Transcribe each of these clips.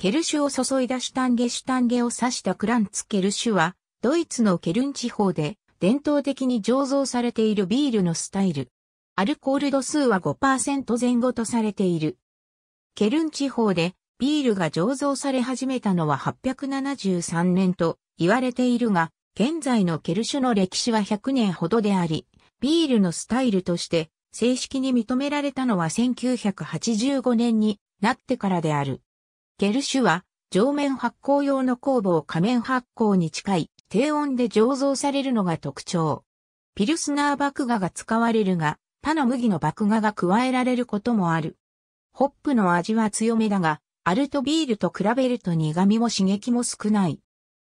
ケルシュを注いだシュタンゲシュタンゲを指したクランツケルシュは、ドイツのケルン地方で伝統的に醸造されているビールのスタイル。アルコール度数は5%前後とされている。ケルン地方でビールが醸造され始めたのは873年と言われているが、現在のケルシュの歴史は100年ほどであり、ビールのスタイルとして正式に認められたのは1985年になってからである。ゲルシュは、上面発酵用の酵母を仮面発酵に近い低温で醸造されるのが特徴。ピルスナー麦芽が使われるが、他の麦の麦芽が加えられることもある。ホップの味は強めだが、アルトビールと比べると苦味も刺激も少ない。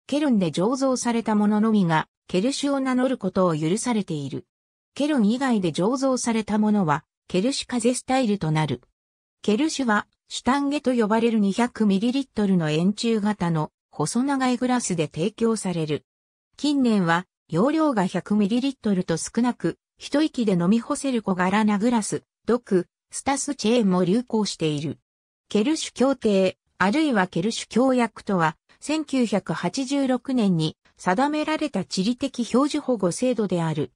ケルンで醸造されたもののみが、ケルシュを名乗ることを許されている。ケルン以外で醸造されたものは、ケルシュ風スタイルとなる。ケルシュは、シュタンゲと呼ばれる 200ml の円柱型の細長いグラスで提供される。近年は容量が 100ml と少なく、一息で飲み干せる小柄なグラス、毒、スタスチェーンも流行している。ケルシュ協定、あるいはケルシュ協約とは、1986年に定められた地理的表示保護制度である。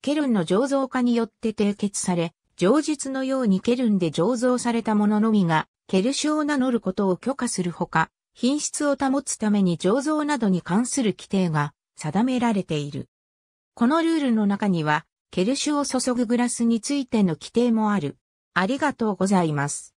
ケルンの醸造化によって締結され、上述のようにケルンで醸造されたもののみが、ケルシュを名乗ることを許可するほか、品質を保つために醸造などに関する規定が定められている。このルールの中には、ケルシュを注ぐグラスについての規定もある。ありがとうございます。